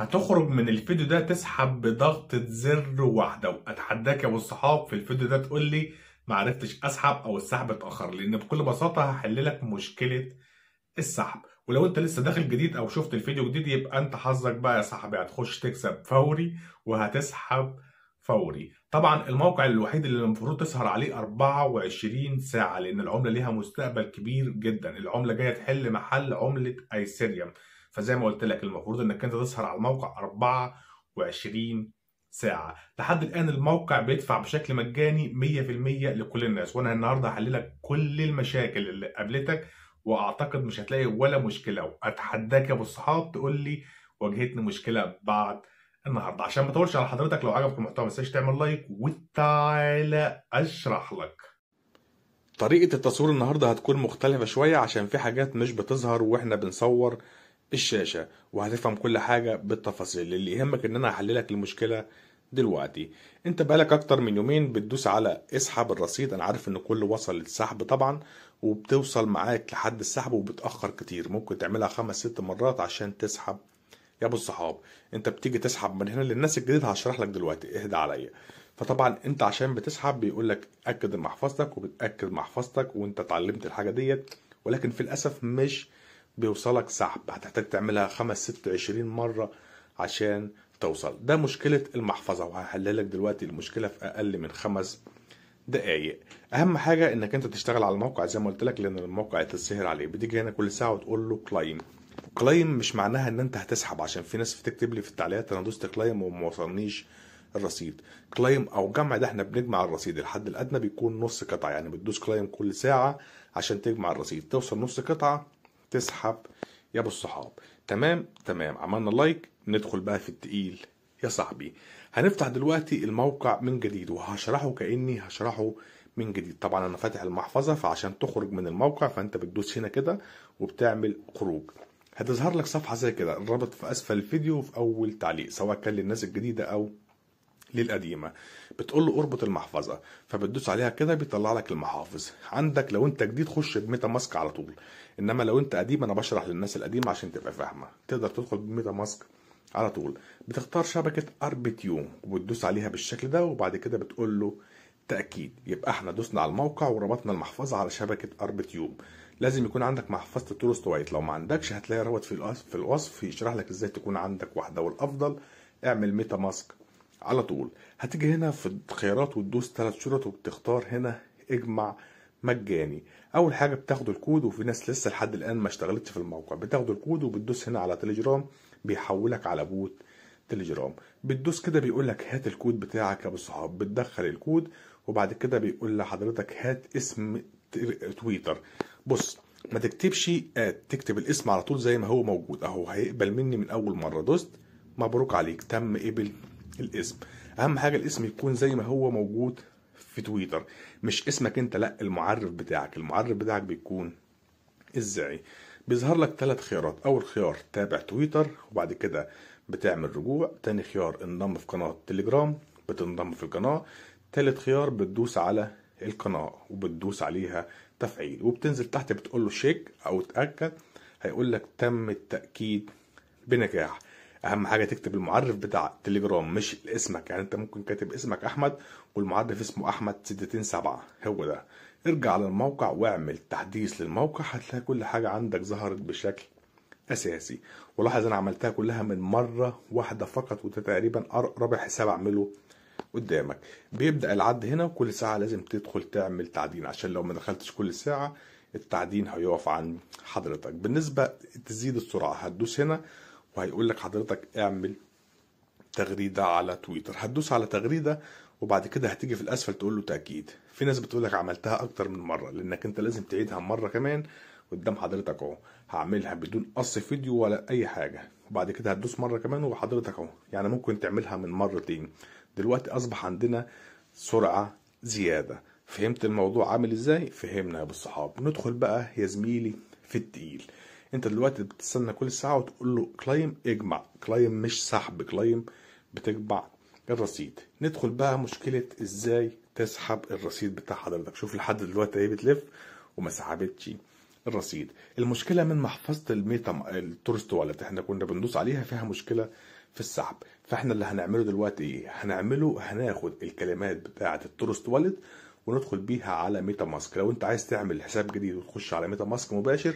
هتخرج من الفيديو ده تسحب بضغطة زر واحدة وأتحداك يا أبو الصحاب في الفيديو ده تقول لي معرفتش أسحب أو السحب اتأخر لأن بكل بساطة هحللك مشكلة السحب ولو انت لسه داخل جديد او شفت الفيديو جديد يبقى انت حظك بقى يا صاحبي هتخش تكسب فوري وهتسحب فوري طبعا الموقع الوحيد اللي المفروض تسهر عليه 24 ساعة لأن العملة ليها مستقبل كبير جدا العملة جاية تحل محل عملة ايثيريوم فزي ما قلت لك المفروض انك انت تسهر على الموقع 24 ساعة لحد الآن الموقع بيدفع بشكل مجاني 100% لكل الناس وأنا النهاردة هحللك كل المشاكل اللي قابلتك وأعتقد مش هتلاقي ولا مشكلة وأتحداك يا أبو الصحاب تقول لي واجهتني مشكلة بعد النهاردة عشان ما أطولش على حضرتك لو عجبك المحتوى ما تنساش تعمل لايك وتعالى أشرح لك طريقة التصوير النهاردة هتكون مختلفة شوية عشان في حاجات مش بتظهر وإحنا بنصور الشاشة وهتفهم كل حاجة بالتفاصيل اللي يهمك ان انا هحللك المشكلة دلوقتي انت بقالك اكتر من يومين بتدوس على اسحب الرصيد انا عارف ان كله وصل للسحب طبعا وبتوصل معاك لحد السحب وبتأخر كتير ممكن تعملها خمس ست مرات عشان تسحب يا ابو الصحاب انت بتيجي تسحب من هنا للناس الجديد هشرح لك دلوقتي اهدى عليا فطبعا انت عشان بتسحب بيقول لك اكد محفظتك وبتاكد محفظتك وانت اتعلمت الحاجه ديت ولكن في الاسف مش بيوصلك سحب هتحتاج تعملها خمس ست عشرين مرة عشان توصل ده مشكلة المحفظة وهحللك دلوقتي المشكلة في أقل من خمس دقايق اهم حاجه انك انت تشتغل على الموقع زي ما قلت لك لان الموقع هيتسهر عليه بتيجي هنا كل ساعه وتقول له كلايم كلايم مش معناها ان انت هتسحب عشان في ناس بتكتب لي في التعليقات انا دوست كلايم وما وصلنيش الرصيد كلايم او جمع ده احنا بنجمع الرصيد الحد الادنى بيكون نص قطعه يعني بتدوس كلايم كل ساعه عشان تجمع الرصيد توصل نص قطعه تسحب يا ابو الصحاب تمام تمام عملنا لايك ندخل بقى في التقيل يا صاحبي هنفتح دلوقتي الموقع من جديد وهشرحه كاني هشرحه من جديد طبعا انا فاتح المحفظه فعشان تخرج من الموقع فانت بتدوس هنا كده وبتعمل خروج هتظهر لك صفحه زي كده الرابط في اسفل الفيديو وفي اول تعليق سواء كان للناس الجديده او للقديمه بتقول له اربط المحفظه فبتدوس عليها كده بيطلع لك المحافظ عندك لو انت جديد خش بميتا ماسك على طول انما لو انت قديم انا بشرح للناس القديمه عشان تبقى فاهمه تقدر تدخل بميتا ماسك على طول بتختار شبكه اربتيوم وبتدوس عليها بالشكل ده وبعد كده بتقول له تاكيد يبقى احنا دوسنا على الموقع وربطنا المحفظه على شبكه اربتيوم لازم يكون عندك محفظه تروست وايت لو ما عندكش هتلاقي رابط في الوصف يشرح لك ازاي تكون عندك واحده والافضل اعمل ميتا ماسك على طول هتيجي هنا في الخيارات وتدوس ثلاث شروط وبتختار هنا اجمع مجاني اول حاجه بتاخد الكود وفي ناس لسه لحد الان ما اشتغلتش في الموقع بتاخد الكود وبتدوس هنا على تليجرام بيحولك على بوت تليجرام بتدوس كده بيقول لك هات الكود بتاعك يا ابو صحاب بتدخل الكود وبعد كده بيقول لحضرتك هات اسم تويتر بص ما تكتبش آه، تكتب الاسم على طول زي ما هو موجود اهو هيقبل مني من اول مره دوست مبروك عليك تم قبل إيه الاسم اهم حاجه الاسم يكون زي ما هو موجود في تويتر مش اسمك انت لا المعرف بتاعك المعرف بتاعك بيكون ازاي بيظهر لك ثلاث خيارات اول خيار تابع تويتر وبعد كده بتعمل رجوع تاني خيار انضم في قناه تليجرام بتنضم في القناه تالت خيار بتدوس على القناه وبتدوس عليها تفعيل وبتنزل تحت بتقول له شيك او تاكد هيقول لك تم التاكيد بنجاح اهم حاجه تكتب المعرف بتاع تليجرام مش اسمك يعني انت ممكن كاتب اسمك احمد والمعرف اسمه احمد سدتين سبعة هو ده ارجع للموقع واعمل تحديث للموقع هتلاقي كل حاجه عندك ظهرت بشكل اساسي ولاحظ انا عملتها كلها من مره واحده فقط وده تقريبا رابع حساب اعمله قدامك بيبدا العد هنا وكل ساعه لازم تدخل تعمل تعدين عشان لو ما دخلتش كل ساعه التعدين هيقف عن حضرتك بالنسبه تزيد السرعه هتدوس هنا وهيقول لك حضرتك اعمل تغريده على تويتر هتدوس على تغريده وبعد كده هتيجي في الاسفل تقول له تاكيد في ناس بتقول لك عملتها اكتر من مره لانك انت لازم تعيدها مره كمان قدام حضرتك اهو هعملها بدون قص فيديو ولا اي حاجه وبعد كده هتدوس مره كمان وحضرتك اهو يعني ممكن تعملها من مرتين دلوقتي اصبح عندنا سرعه زياده فهمت الموضوع عامل ازاي فهمنا يا ابو الصحاب ندخل بقى يا زميلي في التقيل انت دلوقتي بتستنى كل ساعه وتقول له كلايم اجمع كلايم مش سحب كلايم بتجمع الرصيد ندخل بقى مشكله ازاي تسحب الرصيد بتاع حضرتك شوف لحد دلوقتي اهي بتلف وما سحبتش الرصيد المشكله من محفظه الميتا التورست والت احنا كنا بندوس عليها فيها مشكله في السحب فاحنا اللي هنعمله دلوقتي ايه هنعمله هناخد الكلمات بتاعه التورست والت وندخل بيها على ميتا ماسك لو انت عايز تعمل حساب جديد وتخش على ميتا ماسك مباشر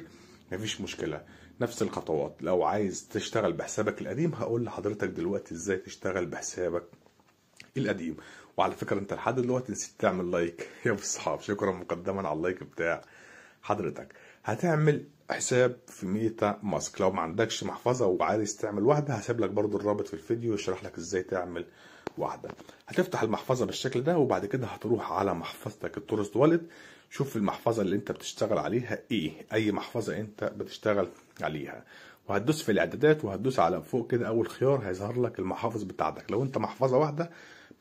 مفيش مشكلة نفس الخطوات لو عايز تشتغل بحسابك القديم هقول لحضرتك دلوقتي ازاي تشتغل بحسابك القديم وعلى فكرة انت لحد دلوقتي نسيت تعمل لايك يا اصحاب شكرا مقدما على اللايك بتاع حضرتك هتعمل حساب في ميتا ماسك لو ما عندكش محفظة وعايز تعمل واحدة هسيب لك برضو الرابط في الفيديو يشرح لك ازاي تعمل واحدة هتفتح المحفظة بالشكل ده وبعد كده هتروح على محفظتك التورست والت شوف المحفظة اللي انت بتشتغل عليها ايه اي محفظة انت بتشتغل عليها وهتدوس في الاعدادات وهتدوس على فوق كده اول خيار هيظهر لك المحافظ بتاعتك لو انت محفظة واحدة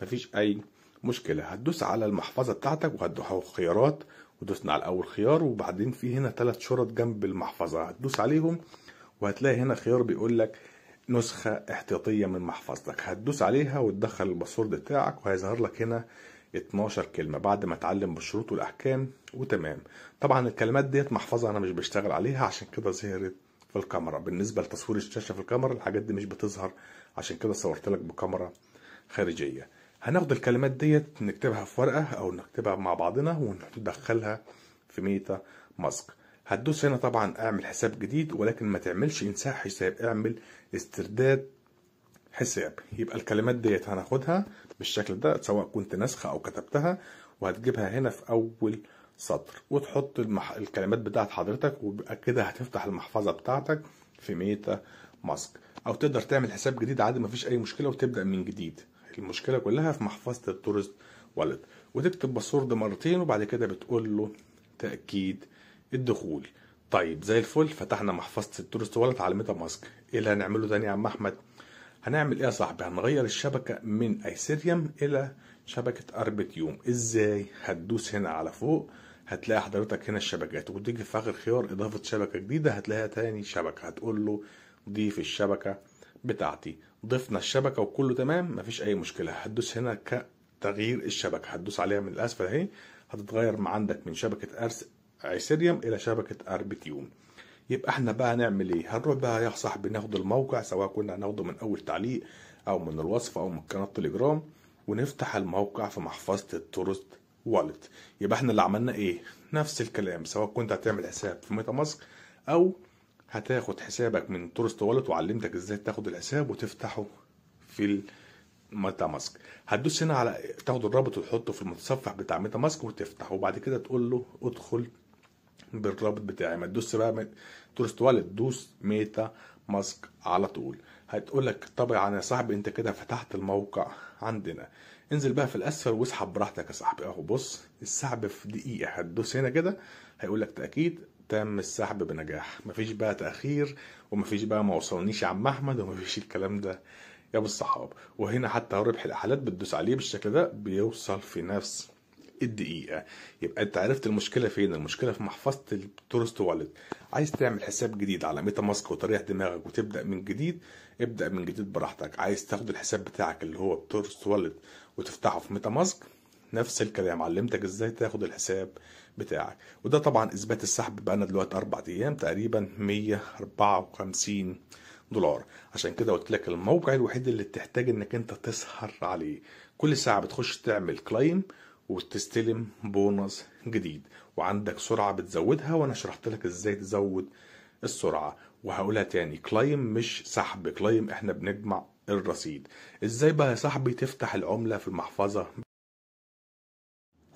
مفيش اي مشكلة هتدوس على المحفظة بتاعتك وهتدوس خيارات ودوسنا على اول خيار وبعدين في هنا ثلاث شرط جنب المحفظة هتدوس عليهم وهتلاقي هنا خيار بيقول لك نسخة احتياطية من محفظتك هتدوس عليها وتدخل الباسورد بتاعك وهيظهر لك هنا 12 كلمه بعد ما اتعلم بالشروط والاحكام وتمام طبعا الكلمات ديت محفظه انا مش بشتغل عليها عشان كده ظهرت في الكاميرا بالنسبه لتصوير الشاشه في الكاميرا الحاجات دي مش بتظهر عشان كده صورت لك بكاميرا خارجيه هناخد الكلمات ديت نكتبها في ورقه او نكتبها مع بعضنا وندخلها في ميتا ماسك هتدوس هنا طبعا اعمل حساب جديد ولكن ما تعملش انساء حساب اعمل استرداد حساب يبقى الكلمات ديت هناخدها بالشكل ده سواء كنت ناسخة أو كتبتها وهتجيبها هنا في أول سطر وتحط المح... الكلمات بتاعت حضرتك وبأكدها هتفتح المحفظة بتاعتك في ميتا ماسك أو تقدر تعمل حساب جديد عادي مفيش أي مشكلة وتبدأ من جديد المشكلة كلها في محفظة التورست والد وتكتب باسورد مرتين وبعد كده بتقول له تأكيد الدخول طيب زي الفل فتحنا محفظة التورست والد على ميتا ماسك ايه اللي هنعمله تاني يا عم أحمد؟ هنعمل ايه يا صاحبي هنغير الشبكة من ايثيريوم الى شبكة اربيتيوم ازاي هتدوس هنا على فوق هتلاقي حضرتك هنا الشبكات وتيجي في اخر خيار اضافة شبكة جديدة هتلاقيها تاني شبكة هتقول له ضيف الشبكة بتاعتي ضفنا الشبكة وكله تمام مفيش اي مشكلة هتدوس هنا كتغيير الشبكة هتدوس عليها من الاسفل اهي هتتغير ما عندك من شبكة ارس ايثيريوم الى شبكة اربيتيوم يبقى احنا بقى هنعمل ايه هنروح بقى يا صاحبي ناخد الموقع سواء كنا هناخده من اول تعليق او من الوصف او من قناه تليجرام ونفتح الموقع في محفظه التورست والت يبقى احنا اللي عملنا ايه نفس الكلام سواء كنت هتعمل حساب في ميتا ماسك او هتاخد حسابك من تورست والت وعلمتك ازاي تاخد الحساب وتفتحه في الميتا ماسك هتدوس هنا على تاخد الرابط وتحطه في المتصفح بتاع ميتا ماسك وتفتح وبعد كده تقول له ادخل بالرابط بتاعي ما تدوس بقى تورست والت دوس ميتا ماسك على طول هتقول لك طبعا يا صاحبي انت كده فتحت الموقع عندنا انزل بقى في الاسفل واسحب براحتك يا صاحبي اهو بص السحب في دقيقه هتدوس هنا كده هيقول لك تاكيد تم السحب بنجاح مفيش بقى تاخير ومفيش بقى ما وصلنيش يا عم احمد ومفيش الكلام ده يا بالصحاب وهنا حتى ربح الاحالات بتدوس عليه بالشكل ده بيوصل في نفس الدقيقه يبقى انت عرفت المشكله فين المشكله في محفظه التورست والت عايز تعمل حساب جديد على ميتا ماسك وتريح دماغك وتبدا من جديد ابدا من جديد براحتك عايز تاخد الحساب بتاعك اللي هو التورست والت وتفتحه في ميتا ماسك نفس الكلام علمتك ازاي تاخد الحساب بتاعك وده طبعا اثبات السحب بقى لنا دلوقتي اربع ايام تقريبا 154 دولار عشان كده قلت لك الموقع الوحيد اللي تحتاج انك انت تسهر عليه كل ساعه بتخش تعمل كلايم وتستلم بونص جديد وعندك سرعة بتزودها وانا شرحت لك ازاي تزود السرعة وهقولها تاني كلايم مش سحب كلايم احنا بنجمع الرصيد ازاي بقى يا صاحبي تفتح العملة في المحفظة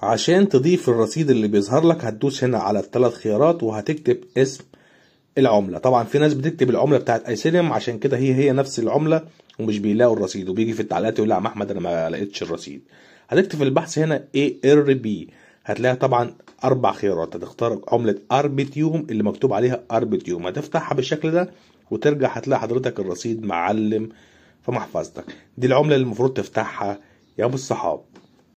عشان تضيف الرصيد اللي بيظهر لك هتدوس هنا على الثلاث خيارات وهتكتب اسم العملة طبعا في ناس بتكتب العملة بتاعت ايسيليم عشان كده هي هي نفس العملة ومش بيلاقوا الرصيد وبيجي في التعليقات يقول لا يا احمد انا ما لقيتش الرصيد هتكتب في البحث هنا ARB هتلاقي طبعا اربع خيارات هتختار عمله اربيتيوم اللي مكتوب عليها اربيتيوم هتفتحها بالشكل ده وترجع هتلاقي حضرتك الرصيد معلم في محفظتك دي العمله اللي المفروض تفتحها يا ابو الصحاب